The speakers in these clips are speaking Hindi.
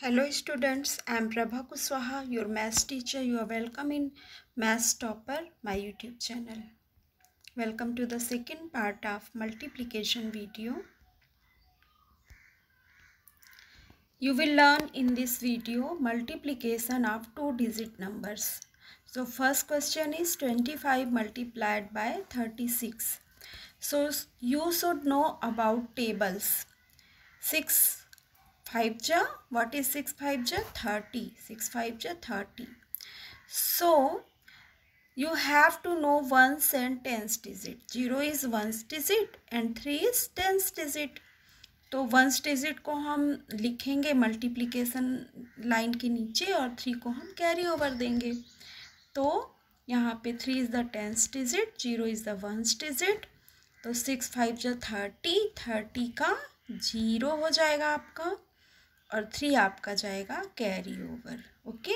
Hello students, I am Prabha Kuswaha, your maths teacher. You are welcome in Maths Topper, my YouTube channel. Welcome to the second part of multiplication video. You will learn in this video multiplication of two digit numbers. So first question is 25 multiplied by 36. So you should know about tables. 6 five जा वॉट इज सिक्स फाइव जा थर्टी सिक्स फाइव जा thirty so you have to know ones and tens digit zero is ones digit and three is tens digit तो वंस डिजिट को हम लिखेंगे मल्टीप्लीकेशन लाइन के नीचे और थ्री को हम कैरी ओवर देंगे तो यहाँ पे three is the tens digit zero is the ones digit तो सिक्स फाइव जो थर्टी थर्टी का जीरो हो जाएगा आपका और थ्री आपका जाएगा कैरी ओवर ओके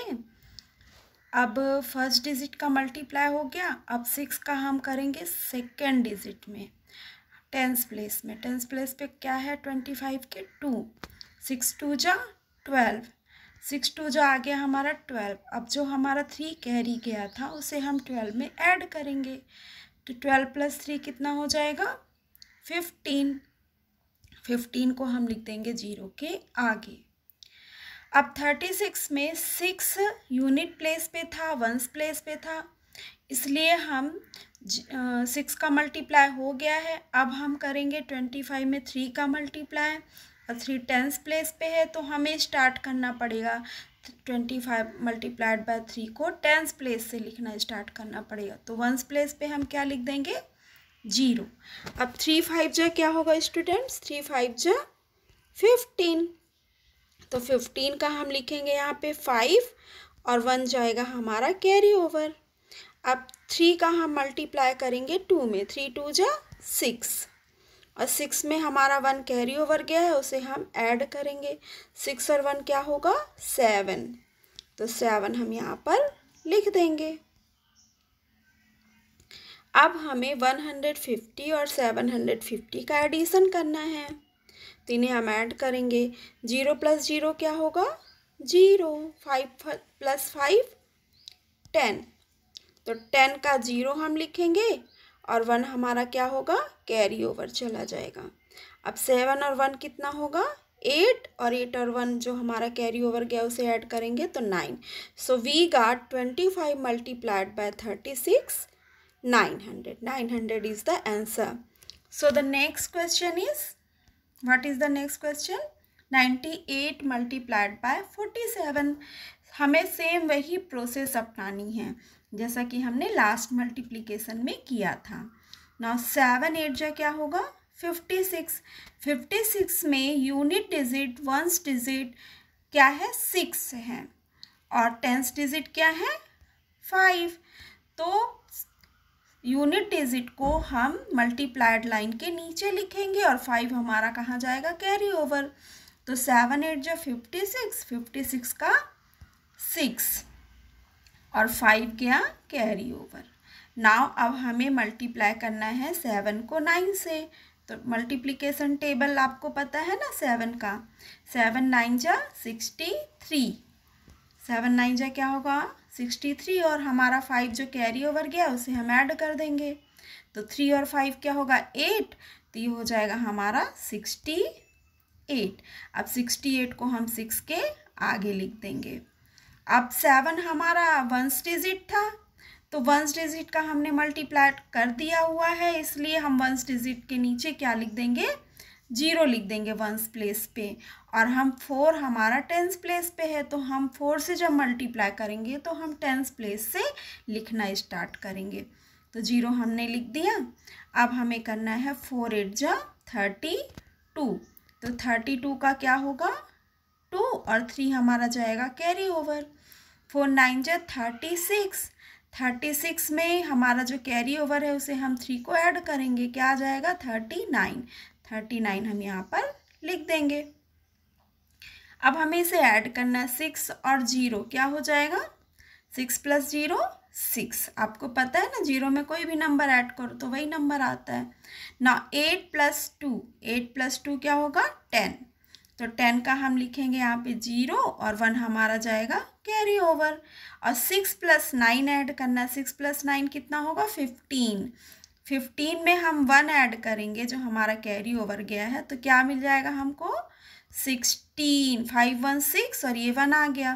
अब फर्स्ट डिजिट का मल्टीप्लाई हो गया अब सिक्स का हम करेंगे सेकेंड डिजिट में टेंस प्लेस में टेंस प्लेस पे क्या है ट्वेंटी फाइव के टू सिक्स टू जा ट्वेल्व सिक्स टू जो आ गया हमारा ट्वेल्व अब जो हमारा थ्री कैरी गया था उसे हम ट्वेल्व में ऐड करेंगे तो ट्वेल्व प्लस थ्री कितना हो जाएगा फिफ्टीन फिफ्टीन को हम लिख देंगे जीरो के आगे अब थर्टी सिक्स में सिक्स यूनिट प्लेस पे था वंस प्लेस पे था इसलिए हम सिक्स का मल्टीप्लाई हो गया है अब हम करेंगे ट्वेंटी फाइव में थ्री का मल्टीप्लाई और थ्री टेंस प्लेस पे है तो हमें स्टार्ट करना पड़ेगा twenty five multiplied by three को टेंस प्लेस से लिखना स्टार्ट करना पड़ेगा तो वंस प्लेस पे हम क्या लिख देंगे जीरो अब थ्री फाइव जो क्या होगा स्टूडेंट्स थ्री फाइव जो फिफ्टीन तो फिफ्टीन का हम लिखेंगे यहाँ पे फाइव और वन जाएगा हमारा कैरी ओवर अब थ्री का हम मल्टीप्लाई करेंगे टू में थ्री टू जा सिक्स और सिक्स में हमारा वन कैरी ओवर गया है उसे हम ऐड करेंगे सिक्स और वन क्या होगा सेवन तो सेवन हम यहाँ पर लिख देंगे अब हमें 150 और 750 का एडिशन करना है तो इन्हें हम ऐड करेंगे जीरो प्लस जीरो क्या होगा zero five plus five ten तो टेन का जीरो हम लिखेंगे और वन हमारा क्या होगा कैरी ओवर चला जाएगा अब सेवन और वन कितना होगा एट और एट और वन जो हमारा कैरी ओवर गया उसे ऐड करेंगे तो nine so we got twenty five multiplied by thirty six nine hundred nine hundred is the answer so the next question is is the next question ninety eight multiplied by seven हमें सेम वही प्रोसेस अपनानी है जैसा कि हमने लास्ट मल्टीप्लीकेशन में किया था नौ सेवन एट जो क्या होगा फिफ्टी सिक्स फिफ्टी सिक्स में यूनिट डिजिट वंस डिजिट क्या है सिक्स है और टेंस डिजिट क्या है फाइव तो यूनिट डिजिट को हम मल्टीप्लाइड लाइन के नीचे लिखेंगे और फाइव हमारा कहाँ जाएगा कैरी ओवर तो सेवन एट जो फिफ्टी सिक्स फिफ्टी सिक्स का सिक्स और फाइव गया कैरी ओवर नाउ अब हमें मल्टीप्लाई करना है सेवन को नाइन से तो मल्टीप्लिकेशन टेबल आपको पता है ना सेवन का सेवन नाइन जा सिक्सटी थ्री सेवन नाइन जा क्या होगा सिक्सटी थ्री और हमारा फाइव जो कैरी ओवर गया उसे हम ऐड कर देंगे तो थ्री और फाइव क्या होगा एट तो ये हो जाएगा हमारा सिक्सटी एट अब सिक्सटी एट को हम सिक्स के आगे लिख देंगे अब सेवन हमारा वंस डिजिट था तो वंस डिजिट का हमने मल्टीप्लाई कर दिया हुआ है इसलिए हम वंस डिजिट के नीचे क्या लिख देंगे जीरो लिख देंगे वंस प्लेस पे और हम फोर हमारा टेंस प्लेस पे है तो हम फोर से जब मल्टीप्लाई करेंगे तो हम टेंस प्लेस से लिखना स्टार्ट करेंगे तो जीरो हमने लिख दिया अब हमें करना है फोर एट जा थर्टी टू तो थर्टी टू का क्या होगा टू और थ्री हमारा जाएगा कैरी ओवर फोर नाइन जा थर्टी सिक्स थर्टी सिक्स में हमारा जो कैरी ओवर है उसे हम थ्री को ऐड करेंगे क्या आ जाएगा थर्टी नाइन थर्टी नाइन हम यहाँ पर लिख देंगे अब हमें इसे ऐड करना है सिक्स और जीरो क्या हो जाएगा सिक्स प्लस जीरो सिक्स आपको पता है ना जीरो में कोई भी नंबर ऐड करो तो वही नंबर आता है ना eight plus two eight plus two क्या होगा टेन तो टेन का हम लिखेंगे यहाँ पे जीरो और वन हमारा जाएगा कैरी ओवर और सिक्स प्लस नाइन ऐड करना है सिक्स प्लस नाइन कितना होगा फिफ्टीन फिफ्टीन में हम वन ऐड करेंगे जो हमारा कैरी ओवर गया है तो क्या मिल जाएगा हमको सिक्सटीन फाइव वन सिक्स और ये वन आ गया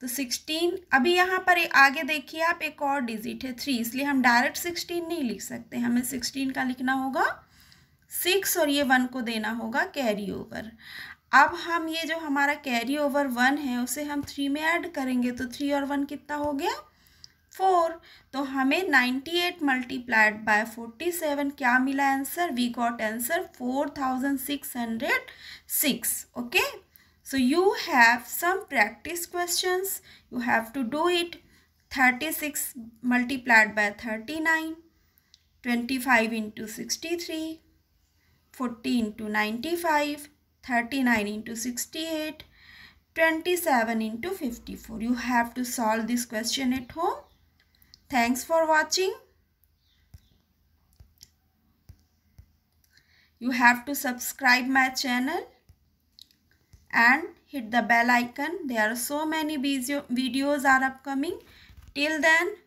तो सिक्सटीन अभी यहाँ पर आगे देखिए आप एक और डिजिट है थ्री इसलिए हम डायरेक्ट सिक्सटीन नहीं लिख सकते हमें सिक्सटीन का लिखना होगा सिक्स और ये वन को देना होगा कैरी ओवर अब हम ये जो हमारा कैरी ओवर वन है उसे हम थ्री में ऐड करेंगे तो थ्री और वन कितना हो गया फोर तो हमें ninety eight multiplied by forty seven क्या मिला answer we got answer four thousand six hundred six okay so you have some practice question you have to do it thirty six multiplied by thirty nine twenty five into sixty three forty into ninety five thirty nine into sixty eight twenty seven into fifty four you have to solve this question at home Thanks for watching. You have to subscribe my channel and hit the bell icon. There are so many videos are upcoming. Till then,